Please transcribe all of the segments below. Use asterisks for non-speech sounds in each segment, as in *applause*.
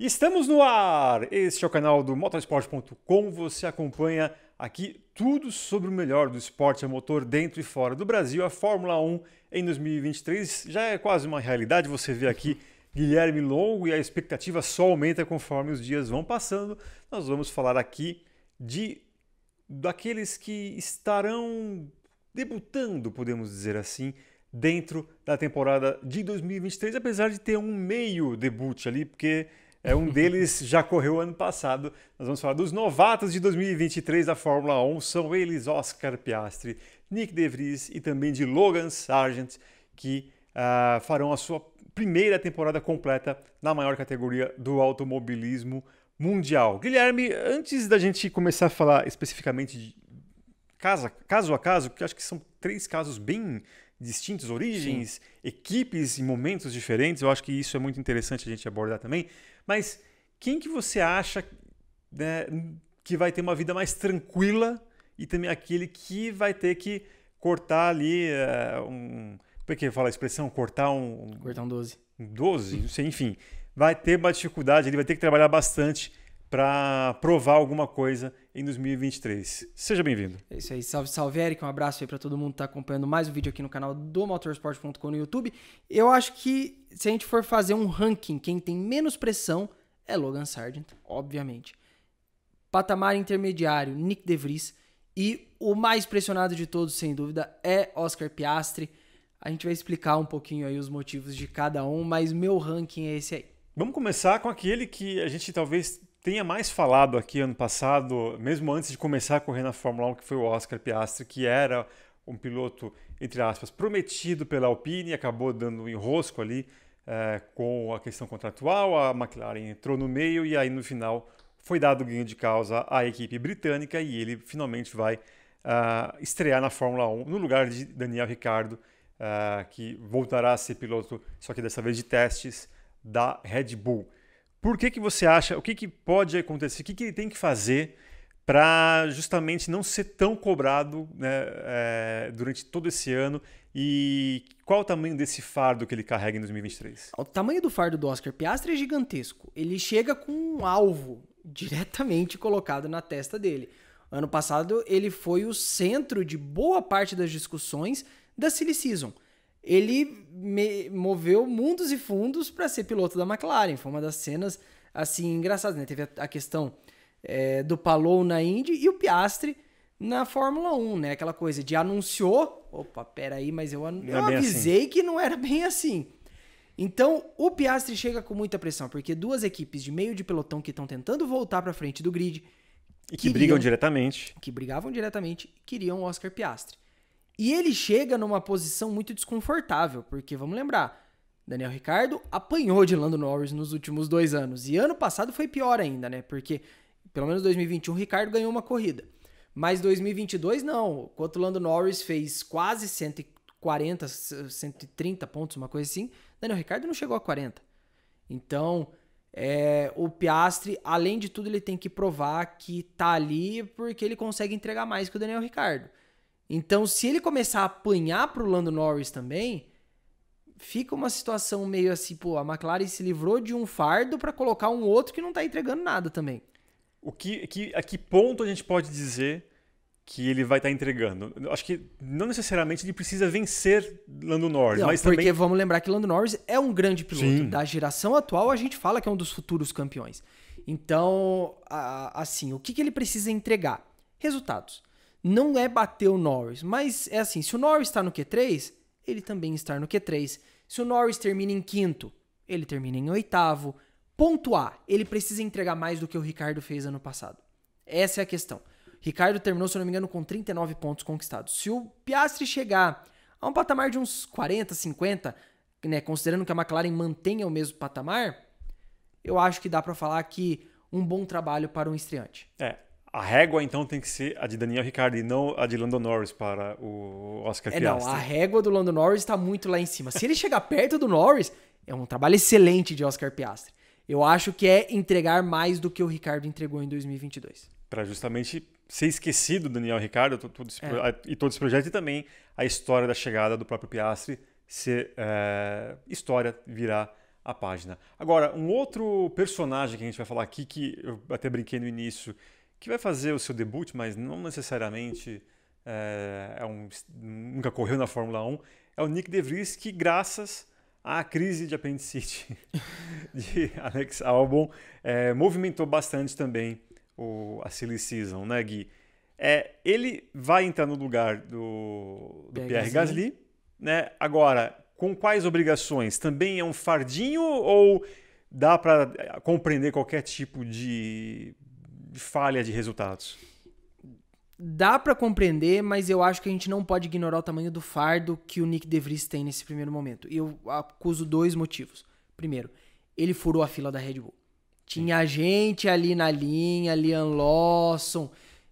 Estamos no ar! Este é o canal do motorsport.com. Você acompanha aqui tudo sobre o melhor do esporte a motor dentro e fora do Brasil. A Fórmula 1 em 2023 já é quase uma realidade. Você vê aqui Guilherme Longo e a expectativa só aumenta conforme os dias vão passando. Nós vamos falar aqui de daqueles que estarão debutando, podemos dizer assim, dentro da temporada de 2023, apesar de ter um meio debut ali, porque é, um deles já correu ano passado. Nós vamos falar dos novatos de 2023 da Fórmula 1. São eles Oscar Piastri, Nick De Vries e também de Logan Sargent, que uh, farão a sua primeira temporada completa na maior categoria do automobilismo mundial. Guilherme, antes da gente começar a falar especificamente de casa, caso a caso, que acho que são três casos bem distintos, origens, Sim. equipes e momentos diferentes, eu acho que isso é muito interessante a gente abordar também. Mas quem que você acha né, que vai ter uma vida mais tranquila e também aquele que vai ter que cortar ali uh, um. Como é que fala a expressão? Cortar um. Cortar um 12. Um 12, não sei, enfim. Vai ter uma dificuldade, ele vai ter que trabalhar bastante para provar alguma coisa em 2023. Seja bem-vindo. É isso aí, salve, salve, Eric. Um abraço aí para todo mundo que está acompanhando mais um vídeo aqui no canal do motorsport.com no YouTube. Eu acho que se a gente for fazer um ranking, quem tem menos pressão é Logan Sargent, obviamente. Patamar intermediário, Nick DeVries. E o mais pressionado de todos, sem dúvida, é Oscar Piastri. A gente vai explicar um pouquinho aí os motivos de cada um, mas meu ranking é esse aí. Vamos começar com aquele que a gente talvez tenha mais falado aqui ano passado, mesmo antes de começar a correr na Fórmula 1, que foi o Oscar Piastri, que era um piloto, entre aspas, prometido pela Alpine, acabou dando um enrosco ali é, com a questão contratual, a McLaren entrou no meio e aí no final foi dado ganho de causa à equipe britânica e ele finalmente vai uh, estrear na Fórmula 1 no lugar de Daniel Ricciardo, uh, que voltará a ser piloto, só que dessa vez de testes, da Red Bull. Por que, que você acha? O que, que pode acontecer? O que, que ele tem que fazer para justamente não ser tão cobrado né, é, durante todo esse ano? E qual o tamanho desse fardo que ele carrega em 2023? O tamanho do fardo do Oscar Piastri é gigantesco. Ele chega com um alvo *laughs* diretamente colocado na testa dele. Ano passado, ele foi o centro de boa parte das discussões da Silly Season ele moveu mundos e fundos para ser piloto da McLaren. Foi uma das cenas assim engraçadas, né? Teve a, a questão é, do Palou na Indy e o Piastre na Fórmula 1, né? Aquela coisa de anunciou, opa, peraí, mas eu, an... eu assim. avisei assim. que não era bem assim. Então, o Piastre chega com muita pressão, porque duas equipes de meio de pelotão que estão tentando voltar para frente do grid e que queriam, brigam diretamente. Que brigavam diretamente, queriam o Oscar Piastre. E ele chega numa posição muito desconfortável, porque vamos lembrar, Daniel Ricardo apanhou de Lando Norris nos últimos dois anos. E ano passado foi pior ainda, né? Porque pelo menos 2021 Ricardo ganhou uma corrida. Mas 2022 não. Enquanto o Lando Norris fez quase 140, 130 pontos, uma coisa assim, Daniel Ricardo não chegou a 40. Então, é, o Piastre, além de tudo, ele tem que provar que tá ali porque ele consegue entregar mais que o Daniel Ricardo. Então, se ele começar a apanhar pro Lando Norris também, fica uma situação meio assim, pô, a McLaren se livrou de um fardo para colocar um outro que não tá entregando nada também. O que, que a que ponto a gente pode dizer que ele vai estar tá entregando. Acho que não necessariamente ele precisa vencer Lando Norris, não, mas porque também... vamos lembrar que Lando Norris é um grande piloto Sim. da geração atual. A gente fala que é um dos futuros campeões. Então, assim, o que, que ele precisa entregar? Resultados não é bater o Norris, mas é assim, se o Norris está no Q3, ele também está no Q3. Se o Norris termina em quinto, ele termina em oitavo. Ponto A, ele precisa entregar mais do que o Ricardo fez ano passado. Essa é a questão. Ricardo terminou, se eu não me engano, com 39 pontos conquistados. Se o Piastri chegar a um patamar de uns 40, 50, né, considerando que a McLaren mantenha o mesmo patamar, eu acho que dá para falar que um bom trabalho para um estreante. É, a régua, então, tem que ser a de Daniel Ricciardo e não a de Lando Norris para o Oscar é, Piastri. Não, a régua do Lando Norris está muito lá em cima. Se ele chegar perto do Norris, é um trabalho excelente de Oscar Piastri. Eu acho que é entregar mais do que o Ricardo entregou em 2022. Para justamente ser esquecido Daniel Ricardo todo esse, é. e todo esse projeto e também a história da chegada do próprio Piastri ser é, história virar a página. Agora, um outro personagem que a gente vai falar aqui que eu até brinquei no início que vai fazer o seu debut, mas não necessariamente é, é um, nunca correu na Fórmula 1, é o Nick De Vries, que graças à crise de apendicite *laughs* de Alex Albon, é, movimentou bastante também o, a Silly Season, né, Gui? É, ele vai entrar no lugar do, do Pierre Gasly, né? Agora, com quais obrigações? Também é um fardinho ou dá para eh, compreender qualquer tipo de falha de resultados? Dá para compreender, mas eu acho que a gente não pode ignorar o tamanho do fardo que o Nick DeVries tem nesse primeiro momento. E eu acuso dois motivos. Primeiro, ele furou a fila da Red Bull. Tinha Sim. gente ali na linha, Liam Lawson,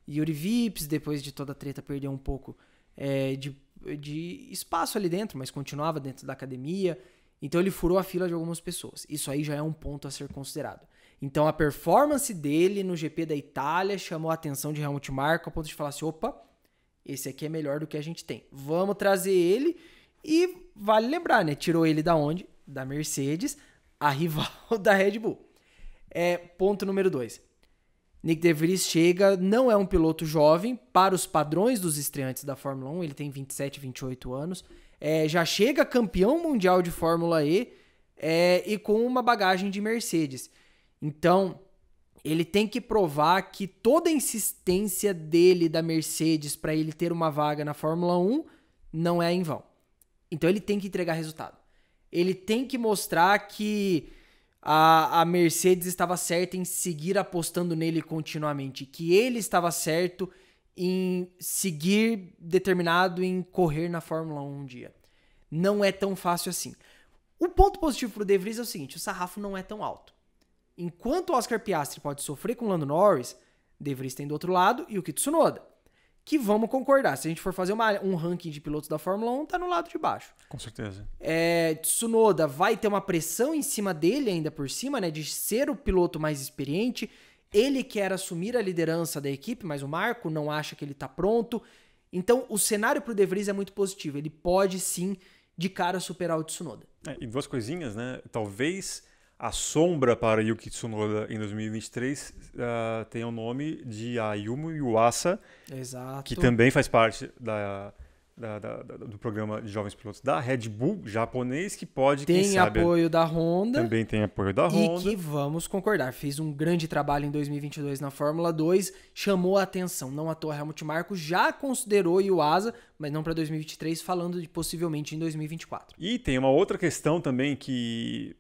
Yuri Vips, depois de toda a treta, perdeu um pouco é, de, de espaço ali dentro, mas continuava dentro da academia. Então ele furou a fila de algumas pessoas. Isso aí já é um ponto a ser considerado. Então a performance dele no GP da Itália chamou a atenção de Helmut Marko a ponto de falar assim: opa, esse aqui é melhor do que a gente tem. Vamos trazer ele. E vale lembrar, né? Tirou ele da onde? Da Mercedes, a rival *laughs* da Red Bull. É ponto número 2. Nick DeVries chega, não é um piloto jovem, para os padrões dos estreantes da Fórmula 1, ele tem 27, 28 anos. É, já chega campeão mundial de Fórmula E é, e com uma bagagem de Mercedes. Então, ele tem que provar que toda a insistência dele da Mercedes para ele ter uma vaga na Fórmula 1 não é em vão. Então ele tem que entregar resultado. Ele tem que mostrar que a, a Mercedes estava certa em seguir apostando nele continuamente, que ele estava certo em seguir determinado em correr na Fórmula 1 um dia. Não é tão fácil assim. O ponto positivo para o De Vries é o seguinte: o sarrafo não é tão alto. Enquanto Oscar Piastri pode sofrer com Lando Norris, De Vries tem do outro lado e o Kitsunoda. Que vamos concordar, se a gente for fazer uma, um ranking de pilotos da Fórmula 1, tá no lado de baixo. Com certeza. É, Tsunoda vai ter uma pressão em cima dele, ainda por cima, né? De ser o piloto mais experiente. Ele quer assumir a liderança da equipe, mas o Marco não acha que ele tá pronto. Então, o cenário pro De Vries é muito positivo. Ele pode sim, de cara, superar o Tsunoda. É, e duas coisinhas, né? Talvez a sombra para Yuki Tsunoda em 2023 uh, ah, tem o nome de Ayumu Yuasa, Exato. que também faz parte da, da, da, do programa de jovens pilotos da Red Bull japonês, que pode, tem quem apoio da Honda. Também tem apoio da Honda. E que, vamos concordar, fez um grande trabalho em 2022 na Fórmula 2, chamou a atenção. Não à toa, Helmut Marko já considerou Iwasa, mas não para 2023, falando de possivelmente em 2024. E tem uma outra questão também que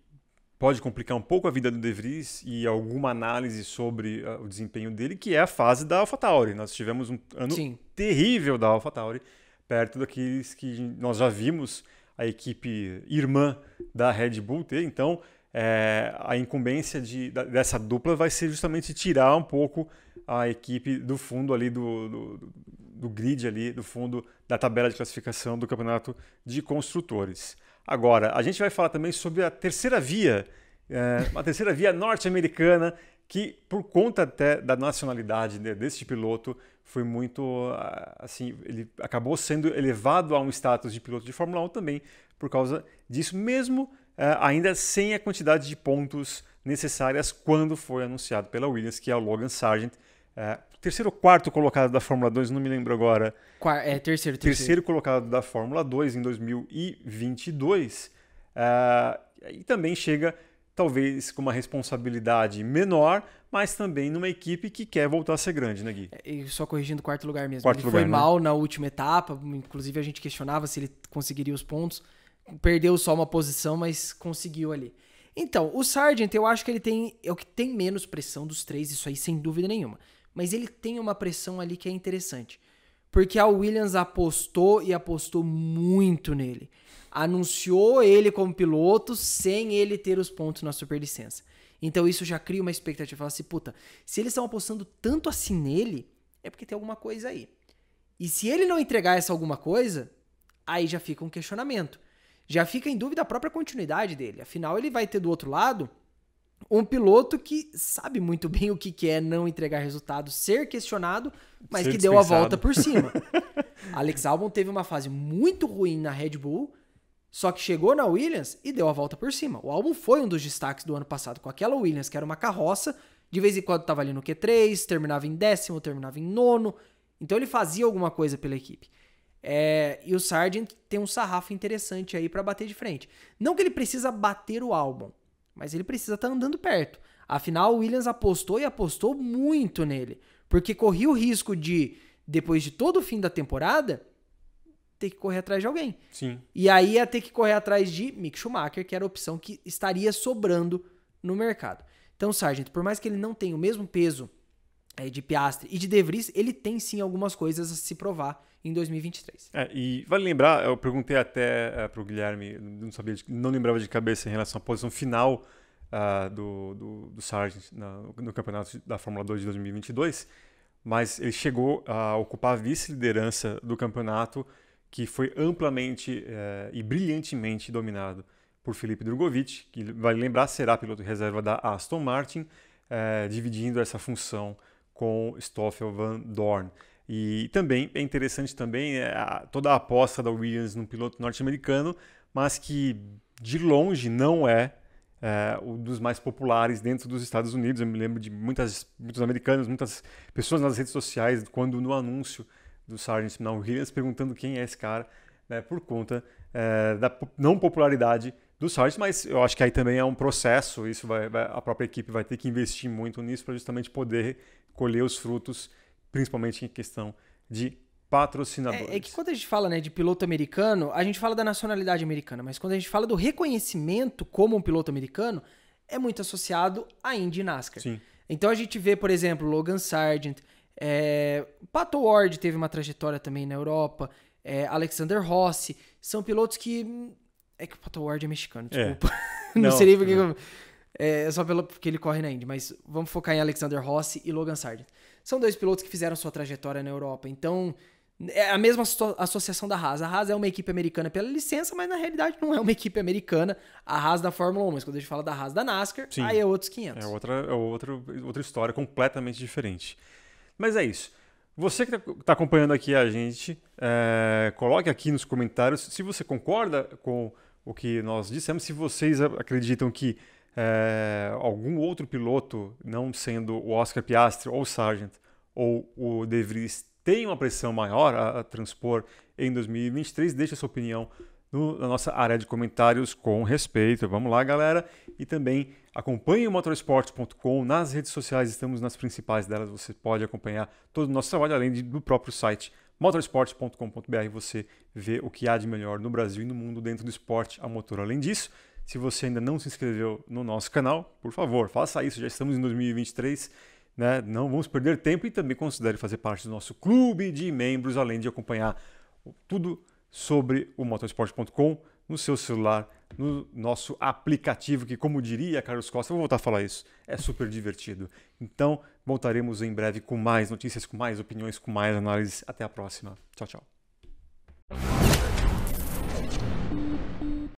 pode complicar um pouco a vida do De Vries e alguma análise sobre uh, o desempenho dele, que é a fase da AlphaTauri. Nós tivemos um ano Sim. terrível da AlphaTauri, perto daqueles que nós já vimos a equipe irmã da Red Bull ter. Então, é, a incumbência de, da, dessa dupla vai ser justamente tirar um pouco a equipe do fundo ali do, do, do grid ali, do fundo da tabela de classificação do campeonato de construtores agora. A gente vai falar também sobre a terceira via, é, uma terceira via norte-americana que, por conta até da nacionalidade desse piloto, foi muito ah, assim, ele acabou sendo elevado a um status de piloto de Fórmula 1 também por causa disso, mesmo eh, ainda sem a quantidade de pontos necessárias quando foi anunciado pela Williams, que é o Logan Sargent, é, terceiro ou quarto colocado da Fórmula 2, não me lembro agora. Qua é, terceiro, terceiro. Terceiro colocado da Fórmula 2 em 2022. Uh, é, e também chega, talvez, com uma responsabilidade menor, mas também numa equipe que quer voltar a ser grande, né, Gui? É, e só corrigindo quarto lugar mesmo. Quarto ele lugar, foi né? mal na última etapa, inclusive a gente questionava se ele conseguiria os pontos. Perdeu só uma posição, mas conseguiu ali. Então, o Sargent, eu acho que ele tem. É o que tem menos pressão dos três, isso aí, sem dúvida nenhuma. Mas ele tem uma pressão ali que é interessante. Porque a Williams apostou e apostou muito nele. Anunciou ele como piloto sem ele ter os pontos na superlicença. Então isso já cria uma expectativa. Fala assim, puta, se eles estão apostando tanto assim nele, é porque tem alguma coisa aí. E se ele não entregar essa alguma coisa, aí já fica um questionamento. Já fica em dúvida a própria continuidade dele. Afinal, ele vai ter do outro lado um piloto que sabe muito bem o que, é não entregar resultado, ser questionado, mas ser que deu a volta por cima. *laughs* Alex Albon teve uma fase muito ruim na Red Bull, só que chegou na Williams e deu a volta por cima. O Albon foi um dos destaques do ano passado com aquela Williams, que era uma carroça, de vez em quando estava ali no Q3, terminava em décimo, terminava em nono. Então ele fazia alguma coisa pela equipe. É, e o Sargent tem um sarrafo interessante aí para bater de frente. Não que ele precisa bater o Albon, mas ele precisa estar tá andando perto. Afinal, o Williams apostou e apostou muito nele, porque corria o risco de, depois de todo o fim da temporada, ter que correr atrás de alguém. Sim. E aí ia ter que correr atrás de Mick Schumacher, que era a opção que estaria sobrando no mercado. Então, Sargent, por mais que ele não tenha o mesmo peso é, de Piastre e de De Vries, ele tem sim algumas coisas a se provar em 2023. É, e vale lembrar, eu perguntei até uh, é, para o Guilherme, não sabia, de, não lembrava de cabeça em relação à posição final uh, do, do, do, Sargent na, no campeonato da Fórmula 2 de 2022, mas ele chegou a ocupar a vice-liderança do campeonato, que foi amplamente uh, e brilhantemente dominado por Felipe Drogovic, que vale lembrar será piloto reserva da Aston Martin, dividindo essa função com Stoffel Van Dorn. E também é interessante também é, a, toda a aposta da Williams num piloto norte-americano, mas que de longe não é, é, um dos mais populares dentro dos Estados Unidos. Eu me lembro de muitas, muitos americanos, muitas pessoas nas redes sociais, quando no anúncio do Sargent Smith Williams, perguntando quem é esse cara, né, por conta é, da não popularidade dos sites, mas eu acho que aí também é um processo, isso vai, vai, a própria equipe vai ter que investir muito nisso para justamente poder colher os frutos, principalmente em questão de patrocinadores. É, é, que quando a gente fala né, de piloto americano, a gente fala da nacionalidade americana, mas quando a gente fala do reconhecimento como um piloto americano, é muito associado à Indy NASCAR. Sim. Então a gente vê, por exemplo, Logan Sargent, é, Pato Ward teve uma trajetória também na Europa, é, Alexander Rossi, são pilotos que é que o Pato Ward é mexicano, é. desculpa. É. *laughs* não, não sei nem porque. Não. É, é só pelo, porque ele corre na Indy, mas vamos focar em Alexander Rossi e Logan Sargent. São dois pilotos que fizeram sua trajetória na Europa, então é a mesma associação da Haas. A Haas é uma equipe americana pela licença, mas na realidade não é uma equipe americana. A Haas da Fórmula 1, mas quando a gente fala da Haas da NASCAR, Sim. aí é outros 500. É outra, é outra, outra história completamente diferente. Mas é isso. Você que está tá acompanhando aqui a gente, é, coloque aqui nos comentários se você concorda com o que nós dissemos. Se vocês acreditam que é, algum outro piloto, não sendo o Oscar Piastri ou o Sargent ou o De Vries, tem uma pressão maior a, a transpor em 2023, deixe a sua opinião no, na nossa área de comentários com respeito. Vamos lá, galera. E também acompanhe o motorsport.com nas redes sociais, estamos nas principais delas. Você pode acompanhar todo o nosso trabalho, além de, do próprio site Motorsport.com.br você vê o que há de melhor no Brasil e no mundo dentro do esporte a motor. Além disso, se você ainda não se inscreveu no nosso canal, por favor, faça isso. Já estamos em 2023, né? Não vamos perder tempo e também considere fazer parte do nosso clube de membros, além de acompanhar tudo sobre o motorsport.com.br no seu celular, no nosso aplicativo, que, como diria Carlos Costa, vou voltar a falar isso, é super divertido. Então, voltaremos em breve com mais notícias, com mais opiniões, com mais análises. Até a próxima. Tchau, tchau.